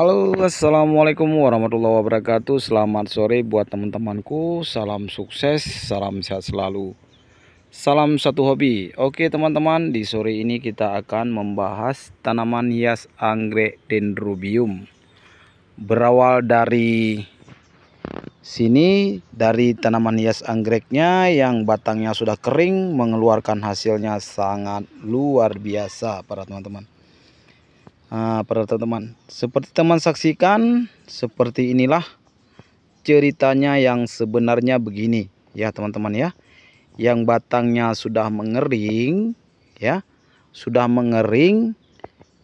Halo assalamualaikum warahmatullahi wabarakatuh Selamat sore buat teman-temanku Salam sukses, salam sehat selalu Salam satu hobi Oke teman-teman di sore ini kita akan membahas tanaman hias anggrek dendrobium Berawal dari sini dari tanaman hias anggreknya yang batangnya sudah kering Mengeluarkan hasilnya sangat luar biasa para teman-teman Nah, para teman-teman, seperti teman saksikan, seperti inilah ceritanya yang sebenarnya begini, ya teman-teman ya. Yang batangnya sudah mengering, ya, sudah mengering.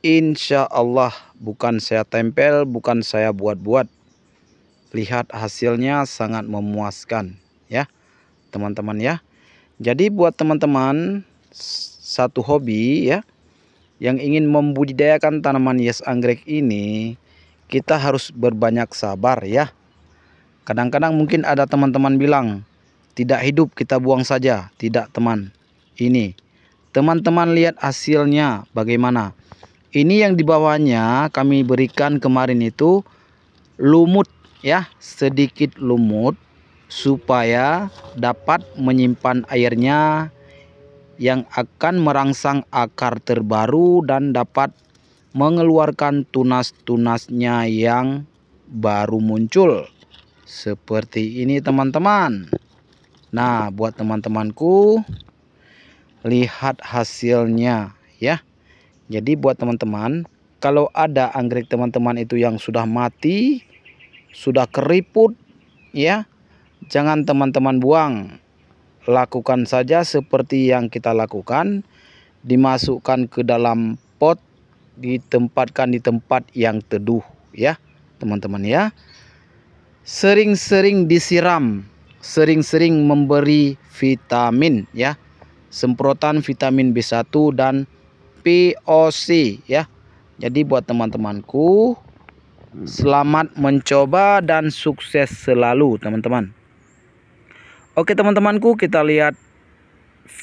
Insya Allah, bukan saya tempel, bukan saya buat-buat. Lihat hasilnya sangat memuaskan, ya, teman-teman ya. Jadi buat teman-teman satu hobi ya yang ingin membudidayakan tanaman hias anggrek ini kita harus berbanyak sabar ya kadang-kadang mungkin ada teman-teman bilang tidak hidup kita buang saja tidak teman ini teman-teman lihat hasilnya bagaimana ini yang di bawahnya kami berikan kemarin itu lumut ya sedikit lumut supaya dapat menyimpan airnya yang akan merangsang akar terbaru dan dapat mengeluarkan tunas-tunasnya yang baru muncul. Seperti ini teman-teman. Nah, buat teman-temanku lihat hasilnya ya. Jadi buat teman-teman, kalau ada anggrek teman-teman itu yang sudah mati, sudah keriput ya, jangan teman-teman buang lakukan saja seperti yang kita lakukan dimasukkan ke dalam pot ditempatkan di tempat yang teduh ya teman-teman ya sering-sering disiram sering-sering memberi vitamin ya semprotan vitamin B1 dan POC ya jadi buat teman-temanku hmm. selamat mencoba dan sukses selalu teman-teman Oke teman-temanku kita lihat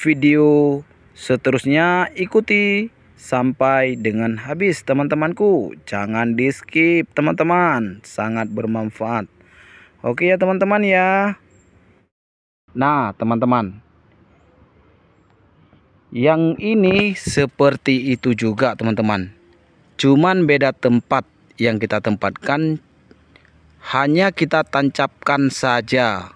video seterusnya ikuti sampai dengan habis teman-temanku. Jangan di skip teman-teman sangat bermanfaat. Oke ya teman-teman ya. Nah teman-teman yang ini seperti itu juga teman-teman. Cuman beda tempat yang kita tempatkan hanya kita tancapkan saja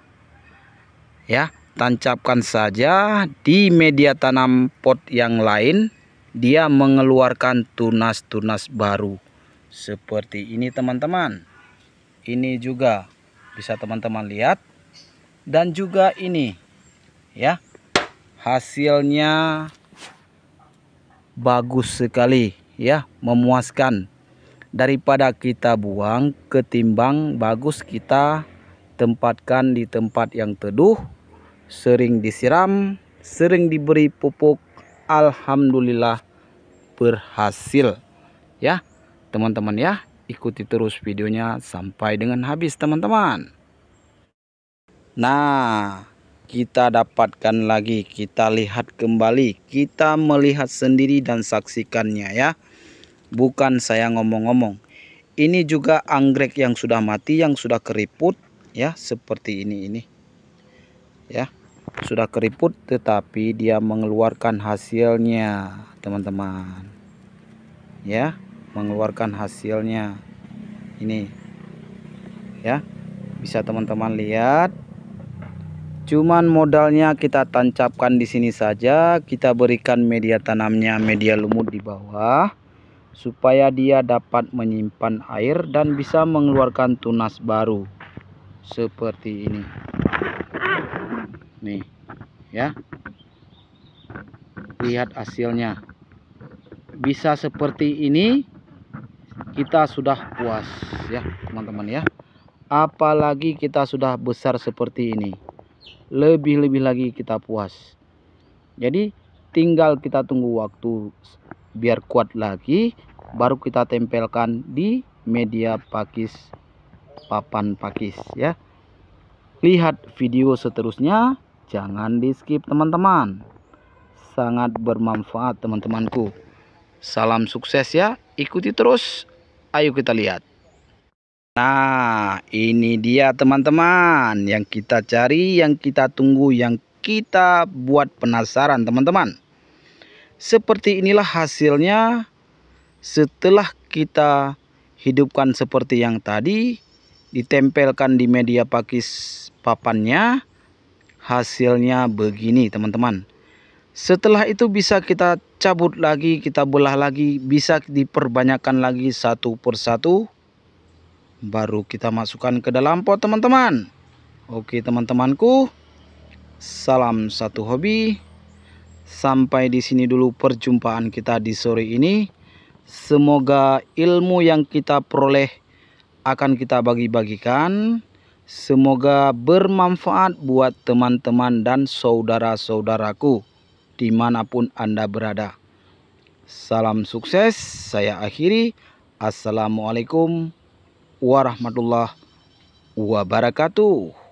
ya tancapkan saja di media tanam pot yang lain dia mengeluarkan tunas-tunas baru seperti ini teman-teman ini juga bisa teman-teman lihat dan juga ini ya hasilnya bagus sekali ya memuaskan daripada kita buang ketimbang bagus kita tempatkan di tempat yang teduh sering disiram, sering diberi pupuk, alhamdulillah berhasil. Ya, teman-teman ya, ikuti terus videonya sampai dengan habis teman-teman. Nah, kita dapatkan lagi, kita lihat kembali, kita melihat sendiri dan saksikannya ya. Bukan saya ngomong-ngomong. Ini juga anggrek yang sudah mati, yang sudah keriput ya, seperti ini ini. Ya sudah keriput tetapi dia mengeluarkan hasilnya teman-teman ya mengeluarkan hasilnya ini ya bisa teman-teman lihat cuman modalnya kita tancapkan di sini saja kita berikan media tanamnya media lumut di bawah supaya dia dapat menyimpan air dan bisa mengeluarkan tunas baru seperti ini nih ya lihat hasilnya bisa seperti ini kita sudah puas ya teman-teman ya apalagi kita sudah besar seperti ini lebih-lebih lagi kita puas jadi tinggal kita tunggu waktu biar kuat lagi baru kita tempelkan di media pakis papan pakis ya lihat video seterusnya Jangan di skip teman-teman. Sangat bermanfaat teman-temanku. Salam sukses ya. Ikuti terus. Ayo kita lihat. Nah, ini dia teman-teman yang kita cari, yang kita tunggu, yang kita buat penasaran teman-teman. Seperti inilah hasilnya setelah kita hidupkan seperti yang tadi, ditempelkan di media pakis papannya, hasilnya begini teman-teman setelah itu bisa kita cabut lagi kita belah lagi bisa diperbanyakkan lagi satu persatu baru kita masukkan ke dalam pot teman-teman oke teman-temanku salam satu hobi sampai di sini dulu perjumpaan kita di sore ini semoga ilmu yang kita peroleh akan kita bagi-bagikan Semoga bermanfaat buat teman-teman dan saudara-saudaraku dimanapun Anda berada. Salam sukses, saya akhiri. Assalamualaikum warahmatullahi wabarakatuh.